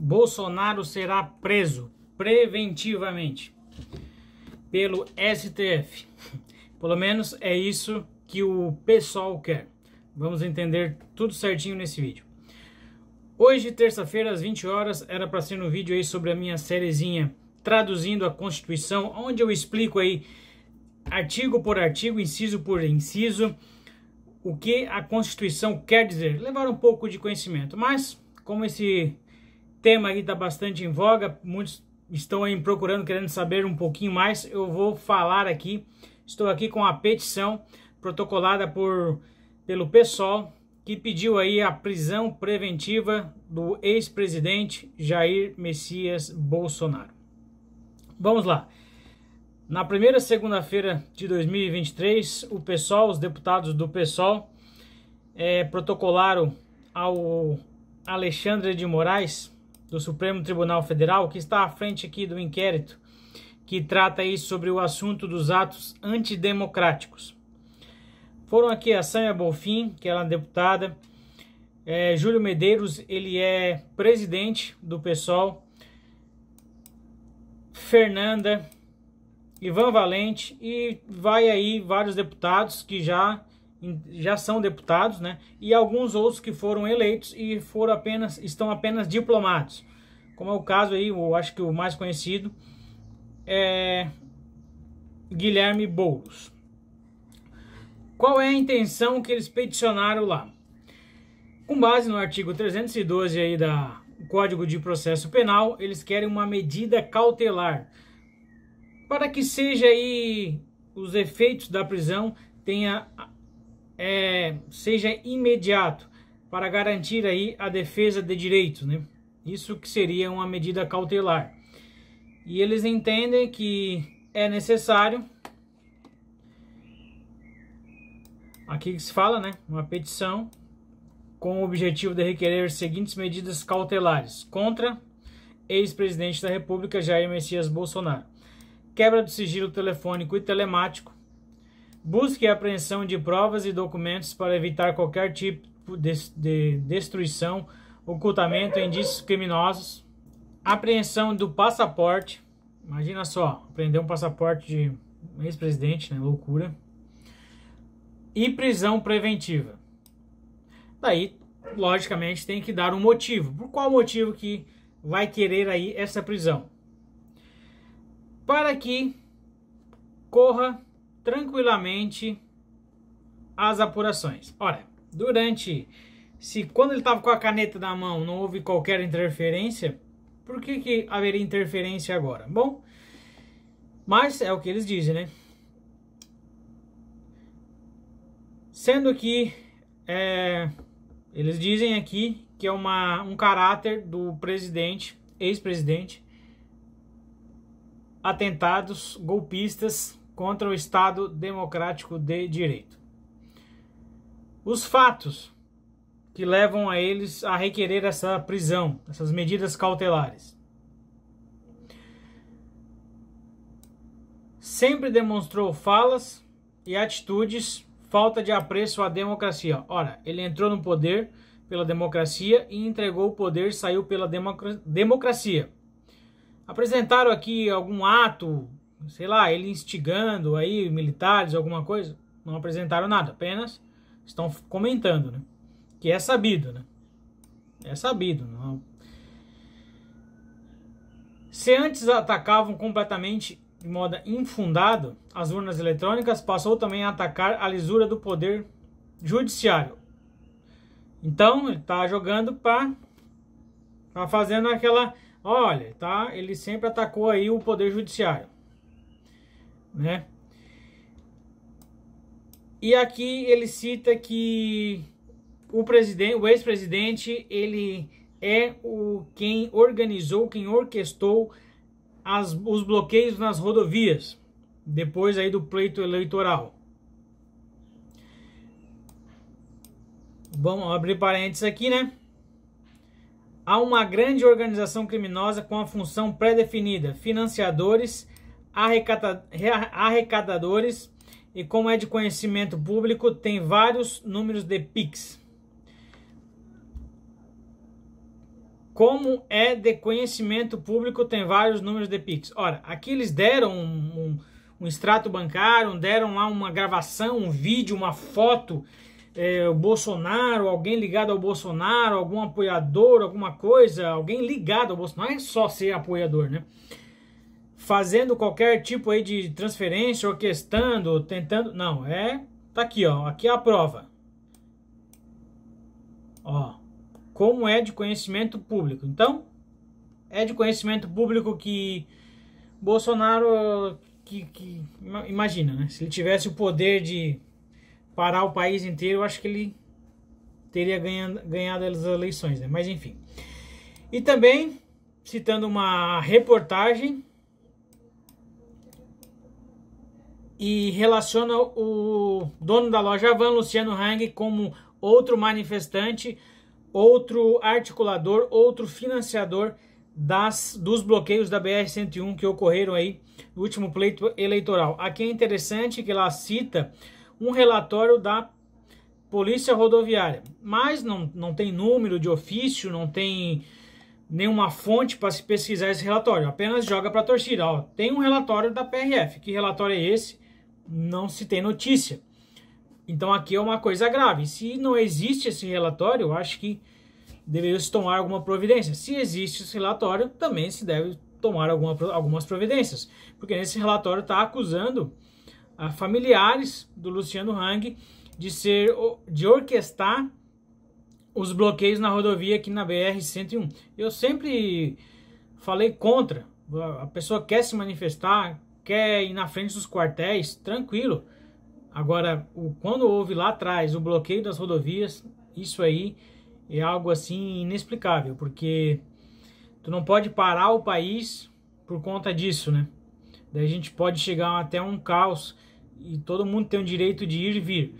Bolsonaro será preso preventivamente pelo STF. Pelo menos é isso que o pessoal quer. Vamos entender tudo certinho nesse vídeo. Hoje, terça-feira, às 20 horas, era para ser um vídeo aí sobre a minha sériezinha Traduzindo a Constituição, onde eu explico aí artigo por artigo, inciso por inciso, o que a Constituição quer dizer. Levar um pouco de conhecimento, mas como esse tema aí está bastante em voga, muitos estão aí procurando, querendo saber um pouquinho mais. Eu vou falar aqui, estou aqui com a petição protocolada por, pelo PSOL, que pediu aí a prisão preventiva do ex-presidente Jair Messias Bolsonaro. Vamos lá. Na primeira segunda-feira de 2023, o PSOL, os deputados do PSOL, é, eh, protocolaram ao Alexandre de Moraes, do Supremo Tribunal Federal, que está à frente aqui do inquérito que trata aí sobre o assunto dos atos antidemocráticos. Foram aqui a Sâmia Bolfin, que ela é deputada, é, Júlio Medeiros, ele é presidente do PSOL, Fernanda, Ivan Valente e vai aí vários deputados que já já são deputados, né? E alguns outros que foram eleitos e foram apenas estão apenas diplomados, como é o caso aí, eu acho que o mais conhecido é Guilherme Boulos. Qual é a intenção que eles peticionaram lá? Com base no artigo 312 aí da Código de Processo Penal, eles querem uma medida cautelar para que seja aí os efeitos da prisão tenha é, seja imediato para garantir aí a defesa de direitos, né? Isso que seria uma medida cautelar. E eles entendem que é necessário aqui que se fala, né, uma petição com o objetivo de requerer as seguintes medidas cautelares contra ex-presidente da República Jair Messias Bolsonaro. Quebra do sigilo telefônico e telemático, Busque a apreensão de provas e documentos para evitar qualquer tipo de destruição, ocultamento, indícios criminosos. Apreensão do passaporte. Imagina só, prender um passaporte de ex-presidente, né? Loucura. E prisão preventiva. Daí, logicamente, tem que dar um motivo. Por qual motivo que vai querer aí essa prisão? Para que corra tranquilamente as apurações. Olha, durante. Se quando ele estava com a caneta na mão não houve qualquer interferência, por que, que haveria interferência agora? Bom, mas é o que eles dizem, né? Sendo que é, eles dizem aqui que é uma, um caráter do presidente, ex-presidente, atentados golpistas contra o Estado Democrático de Direito. Os fatos que levam a eles a requerer essa prisão, essas medidas cautelares. Sempre demonstrou falas e atitudes falta de apreço à democracia. Ora, ele entrou no poder pela democracia e entregou o poder, saiu pela democracia. Apresentaram aqui algum ato sei lá, ele instigando aí militares, alguma coisa. Não apresentaram nada, apenas estão comentando, né? Que é sabido, né? É sabido. Não... É? Se antes atacavam completamente de modo infundado as urnas eletrônicas, passou também a atacar a lisura do poder judiciário. Então, ele está jogando para. Tá fazendo aquela. Olha, tá? Ele sempre atacou aí o poder judiciário né? E aqui ele cita que o presidente, o ex-presidente, ele é o quem organizou, quem orquestou as, os bloqueios nas rodovias depois aí do pleito eleitoral. Vamos abrir parênteses aqui, né? Há uma grande organização criminosa com a função pré-definida, financiadores arrecada, arrecadadores e, como é de conhecimento público, tem vários números de PIX. Como é de conhecimento público, tem vários números de PIX. Ora, aqui eles deram um, um, um extrato bancário, deram lá uma gravação, um vídeo, uma foto. É, o Bolsonaro, alguém ligado ao Bolsonaro, algum apoiador, alguma coisa, alguém ligado ao Bolsonaro, não é só ser apoiador, né? fazendo qualquer tipo aí de transferência, orquestando, tentando. Não, é. Tá aqui, ó. Aqui é a prova. Ó. Como é de conhecimento público. Então, é de conhecimento público que Bolsonaro. Que, que imagina, né? Se ele tivesse o poder de parar o país inteiro, eu acho que ele teria ganhado, ganhado as eleições, né? Mas enfim. E também, citando uma reportagem e relaciona o dono da loja Van, Luciano Hang, como outro manifestante, outro articulador, outro financiador das, dos bloqueios da BR-101 que ocorreram aí no último pleito eleitoral. Aqui é interessante que ela cita um relatório da Polícia Rodoviária, mas não, não tem número de ofício, não tem nenhuma fonte para se pesquisar esse relatório, apenas joga para a torcida. Ó, tem um relatório da PRF. Que relatório é esse? não se tem notícia. Então aqui é uma coisa grave. Se não existe esse relatório, eu acho que deveria se tomar alguma providência. Se existe esse relatório, também se deve tomar alguma, algumas providências, porque nesse relatório está acusando a ah, familiares do Luciano Hang de ser de orquestrar os bloqueios na rodovia aqui na BR 101. Eu sempre falei contra. A pessoa quer se manifestar, quer ir na frente dos quartéis, tranquilo. Agora, o, quando houve lá atrás o bloqueio das rodovias, isso aí é algo assim inexplicável, porque tu não pode parar o país por conta disso, né? Daí a gente pode chegar até um caos e todo mundo tem o direito de ir e vir.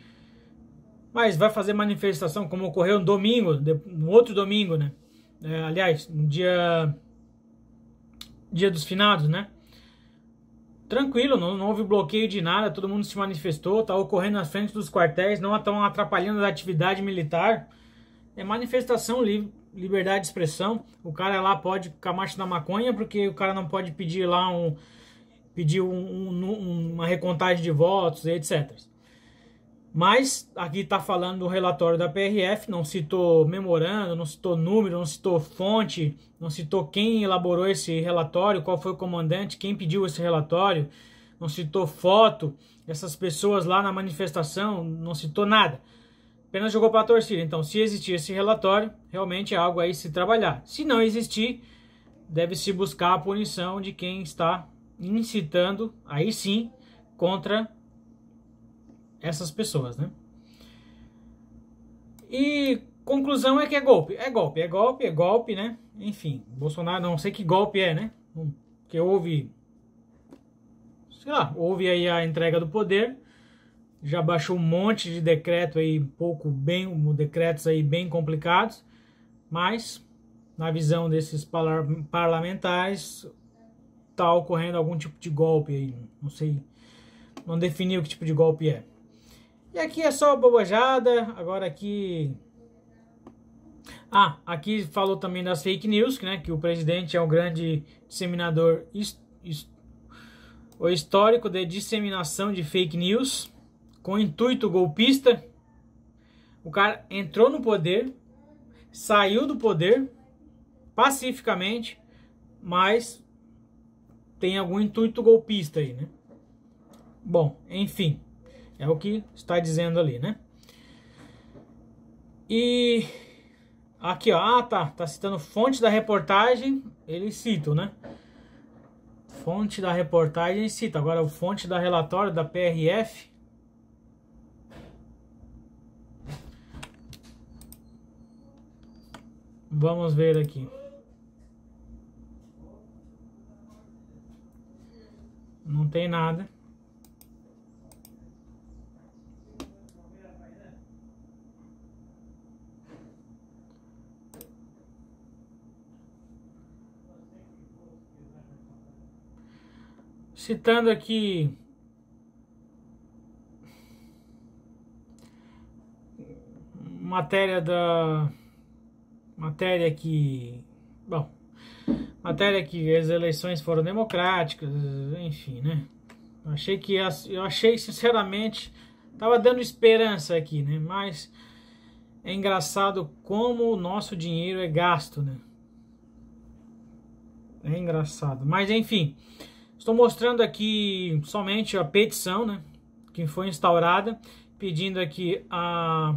Mas vai fazer manifestação como ocorreu no domingo, no outro domingo, né? É, aliás, no dia dia dos finados, né? tranquilo, não, não, houve bloqueio de nada, todo mundo se manifestou, está ocorrendo nas frente dos quartéis, não estão atrapalhando a atividade militar. É manifestação livre, liberdade de expressão. O cara lá pode macho da maconha, porque o cara não pode pedir lá um pedir um, um, uma recontagem de votos, etc. Mas aqui está falando do relatório da PRF, não citou memorando, não citou número, não citou fonte, não citou quem elaborou esse relatório, qual foi o comandante, quem pediu esse relatório, não citou foto, essas pessoas lá na manifestação, não citou nada. Apenas jogou para a torcida. Então, se existir esse relatório, realmente é algo aí se trabalhar. Se não existir, deve se buscar a punição de quem está incitando, aí sim, contra essas pessoas, né? E conclusão é que é golpe, é golpe, é golpe, é golpe, né? Enfim, Bolsonaro, não sei que golpe é, né? Porque hum, houve, sei lá, houve aí a entrega do poder, já baixou um monte de decreto aí, pouco bem, decretos aí bem complicados, mas na visão desses parlamentares tá ocorrendo algum tipo de golpe aí, não sei, não definiu que tipo de golpe é. E aqui é só bobajada, agora aqui... Ah, aqui falou também das fake news, né, que o presidente é um grande disseminador o histórico de disseminação de fake news com intuito golpista. O cara entrou no poder, saiu do poder pacificamente, mas tem algum intuito golpista aí, né? Bom, enfim. É o que está dizendo ali, né? E aqui, ó, ah, tá, tá citando fonte da reportagem, ele cita, né? Fonte da reportagem cita. Agora, o fonte da relatório da PRF. Vamos ver aqui. Não tem nada. citando aqui matéria da matéria que bom matéria que as eleições foram democráticas enfim né achei que eu achei sinceramente tava dando esperança aqui né mas é engraçado como o nosso dinheiro é gasto né é engraçado mas enfim Estou mostrando aqui somente a petição, né, que foi instaurada, pedindo aqui a,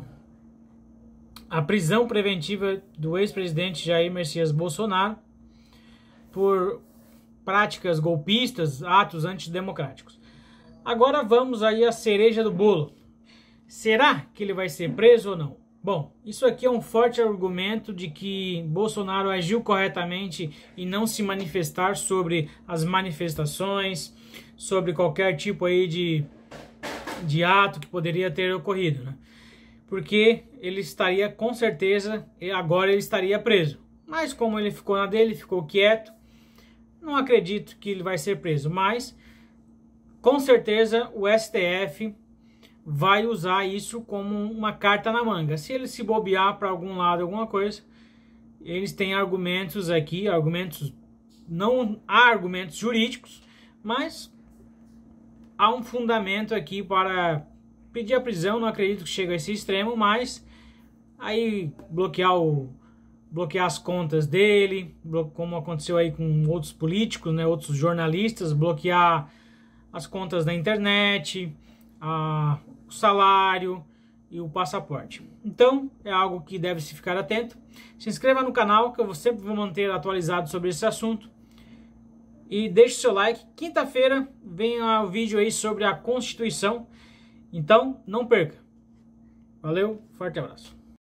a prisão preventiva do ex-presidente Jair Messias Bolsonaro por práticas golpistas, atos antidemocráticos. Agora vamos aí à cereja do bolo. Será que ele vai ser preso ou não? Bom, isso aqui é um forte argumento de que Bolsonaro agiu corretamente em não se manifestar sobre as manifestações, sobre qualquer tipo aí de, de ato que poderia ter ocorrido, né? Porque ele estaria com certeza, agora ele estaria preso. Mas como ele ficou na dele, ficou quieto, não acredito que ele vai ser preso. Mas com certeza o STF vai usar isso como uma carta na manga. Se ele se bobear para algum lado, alguma coisa, eles têm argumentos aqui, argumentos não há argumentos jurídicos, mas há um fundamento aqui para pedir a prisão, não acredito que chegue a esse extremo, mas aí bloquear o bloquear as contas dele, como aconteceu aí com outros políticos, né, outros jornalistas, bloquear as contas da internet, a, salário e o passaporte. Então, é algo que deve se ficar atento. Se inscreva no canal, que eu sempre vou manter atualizado sobre esse assunto. E deixe seu like. Quinta-feira vem o vídeo aí sobre a Constituição. Então, não perca. Valeu, forte abraço.